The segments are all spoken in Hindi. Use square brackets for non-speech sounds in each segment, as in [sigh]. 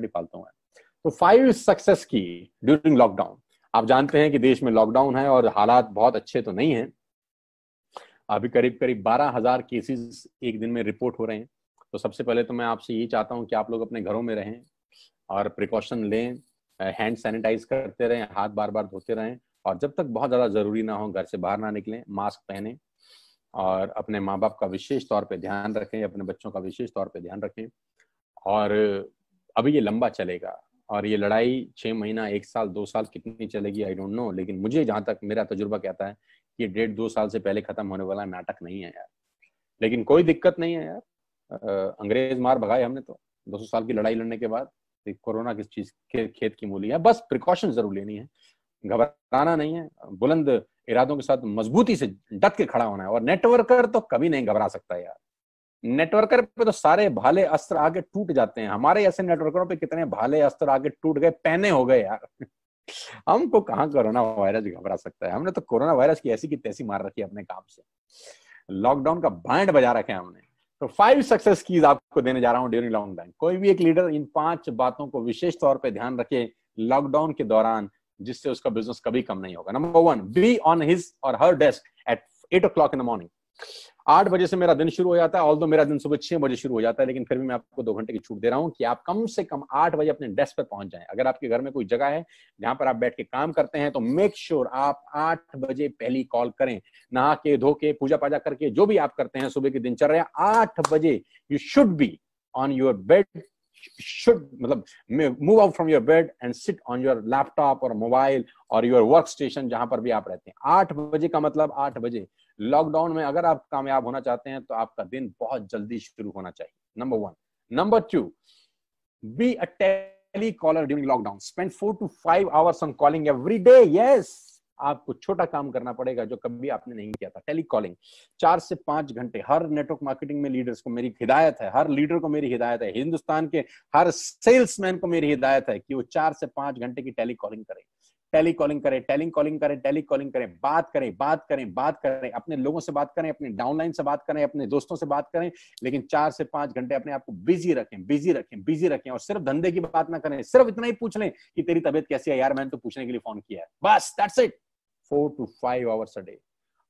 डेफिनेटली पालता हूँ तो फाइव सक्सेस की ड्यूरिंग लॉकडाउन आप जानते हैं कि देश में लॉकडाउन है और हालात बहुत अच्छे तो नहीं है अभी करीब करीब बारह हजार केसेस एक दिन में रिपोर्ट हो रहे हैं तो सबसे पहले तो मैं आपसे ये चाहता हूँ कि आप लोग अपने घरों में रहें और प्रिकॉशन लें हैंड सैनिटाइज करते रहें हाथ बार बार धोते रहें और जब तक बहुत ज़्यादा ज़रूरी ना हो घर से बाहर ना निकलें मास्क पहने और अपने माँ बाप का विशेष तौर पर ध्यान रखें अपने बच्चों का विशेष तौर पर ध्यान रखें और अभी ये लंबा चलेगा और ये लड़ाई छः महीना एक साल दो साल कितनी चलेगी आई डोंट नो लेकिन मुझे जहाँ तक मेरा तजुर्बा कहता है कि डेढ़ दो साल से पहले खत्म होने वाला नाटक नहीं है यार लेकिन कोई दिक्कत नहीं है यार अंग्रेज मार भगाए हमने तो सौ साल की लड़ाई लड़ने के बाद कोरोना किस चीज के खेत की मूली है बस प्रिकॉशन जरूर लेनी है घबराना नहीं है बुलंद इरादों के साथ मजबूती से डट के खड़ा होना है और नेटवर्कर तो कभी नहीं घबरा सकता यार नेटवर्कर पे तो सारे भाले अस्त्र आगे टूट जाते हैं हमारे ऐसे नेटवर्करों पे कितने भाले अस्त्र आगे टूट गए पहने हो गए यार [laughs] हमको कहाँ कोरोना वायरस घबरा सकता है हमने तो कोरोना वायरस की ऐसी की तैसी मार रखी है अपने काम से लॉकडाउन का बैंड बजा रखे हमने तो फाइव सक्सेस कीज आपको देने जा रहा हूँ ड्यूरिंग लॉकडाउन कोई भी एक लीडर इन पांच बातों को विशेष तौर पर ध्यान रखे लॉकडाउन के दौरान जिससे उसका बिजनेस कभी कम नहीं होगा number one be on his और her desk at eight o'clock in the morning आठ बजे से मेरा दिन शुरू हो जाता है ऑल दो मेरा दिन सुबह छह बजे शुरू हो जाता है लेकिन फिर भी मैं आपको दो घंटे की छूट दे रहा हूँ कि आप कम से कम आठ बजे अपने डेस्क पर पहुंच जाए अगर आपके घर में कोई जगह है जहां पर आप बैठ के काम करते हैं तो मेक श्योर sure आप आठ बजे पहली कॉल करें नहा के धो के पूजा पाजा करके जो भी आप करते हैं सुबह की दिनचर्या आठ बजे you should be on your bed should मतलब move out from your bed and sit on your laptop or mobile or your workstation जहां पर भी आप रहते हैं आठ बजे का मतलब आठ बजे लॉकडाउन में अगर आप कामयाब होना चाहते हैं तो आपका दिन बहुत जल्दी शुरू होना चाहिए number one number two be a telecaller during lockdown spend four to five hours on calling every day yes आपको छोटा काम करना पड़ेगा जो कभी आपने नहीं किया था टेलीकॉलिंग चार से पांच घंटे हर नेटवर्क मार्केटिंग में लीडर्स को मेरी हिदायत है हर लीडर को मेरी हिदायत है हिंदुस्तान के हर सेल्समैन को मेरी हिदायत है कि वो चार से पांच घंटे की टेलीकॉलिंग करें टेलीकॉलिंग करें टेली कॉलिंग करें टेली कॉलिंग करें बात करें बात करें बात करें अपने लोगों से बात करें अपने डाउनलाइन से बात करें अपने दोस्तों से बात करें लेकिन चार से पांच घंटे अपने आप को बिजी रखें बिजी रखें बिजी रखें और सिर्फ धंधे की बात ना करें सिर्फ इतना ही पूछ लें कि तेरी तबियत कैसी है यार मैंने तो पूछने के लिए फोन किया है बस that's it four to five hours a day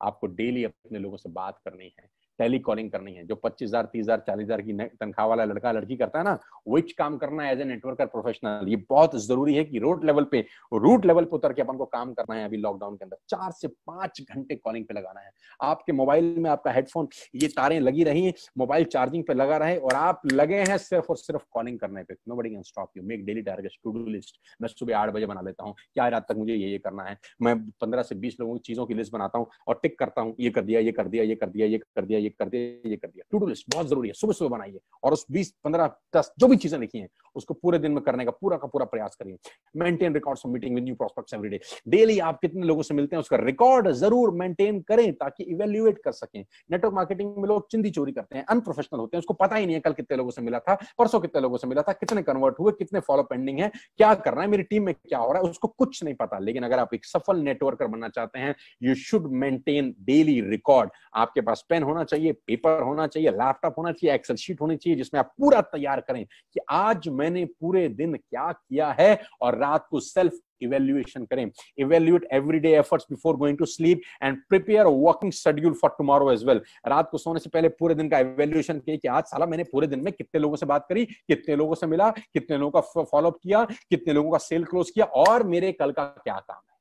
आपको डेली अपने लोगों से बात करनी है टेली कॉलिंग करनी है जो पच्चीस हजार तीस हजार चालीस हजार की तनख्वाह वाला लड़का लड़की करता है ना विच काम करना है एज ए नेटवर्कर प्रोफेशनल ये बहुत जरूरी है कि रोड लेवल पे रूट लेवल पे उतर के अपन को काम करना है अभी लॉकडाउन के अंदर चार से पांच घंटे कॉलिंग पे लगाना है आपके मोबाइल में आपका हेडफोन ये तारें लगी रही है मोबाइल चार्जिंग पे लगा रहे और आप लगे हैं सिर्फ और सिर्फ कॉलिंग करने पे nobody can stop you make daily target to do list मैं सुबह आठ बजे बना लेता हूँ क्या रात तक मुझे ये ये करना है मैं पंद्रह से बीस लोगों की चीजों की लिस्ट बनाता हूँ और टिक करता हूँ ये कर दिया ये कर दिया ये कर दिया ये कर दिया ये ये कर दिया ये कर दिया टू टू लिस्ट बहुत जरूरी है सुबह सुबह बनाइए और उस बीस पंद्रह दस जो भी चीजें लिखी है उसको पूरे दिन में करने का पूरा का पूरा प्रयास करिए maintain record of meeting with new every day daily आप कितने लोगों से मिलते हैं उसका रिकॉर्ड जरूर मेंटेन करें ताकि इवेल्युएट कर सकें नेटवर्क मार्केटिंग में लोग चिंदी चोरी करते हैं अनप्रोफेशनल होते हैं उसको पता ही नहीं है कल कितने लोगों से मिला था परसों कितने लोगों से मिला था कितने कन्वर्ट हुए कितने फॉलो पेंडिंग है क्या कर रहा है मेरी टीम में क्या हो रहा है उसको कुछ नहीं पता लेकिन अगर आप एक सफल नेटवर्कर बनना चाहते हैं you should maintain daily record आपके पास पेन होना चाहिए चाहिए पेपर होना चाहिए लैपटॉप होना चाहिए एक्सेल शीट होनी चाहिए जिसमें आप पूरा तैयार करें कि आज मैंने पूरे दिन क्या किया है और रात को सेल्फ इवेल्युएशन करें evaluate everyday efforts before going to sleep and prepare working schedule for tomorrow as well रात को सोने से पहले पूरे दिन का इवेल्युएशन किया कि आज साला मैंने पूरे दिन में कितने लोगों से बात करी कितने लोगों से मिला कितने लोगों का फॉलोअप किया कितने लोगों का सेल क्लोज किया और मेरे कल का क्या काम है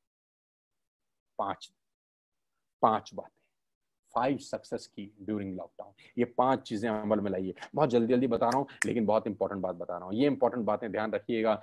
पांच पांच बात फाइव सक्सेस की ड्यूरिंग लॉकडाउन ये पांच चीजें अमल में लाइए बहुत जल्दी जल्दी बता रहा हूँ लेकिन बहुत इंपॉर्टेंट बात बता रहा हूँ ये इंपॉर्टेंट बातें ध्यान रखिएगा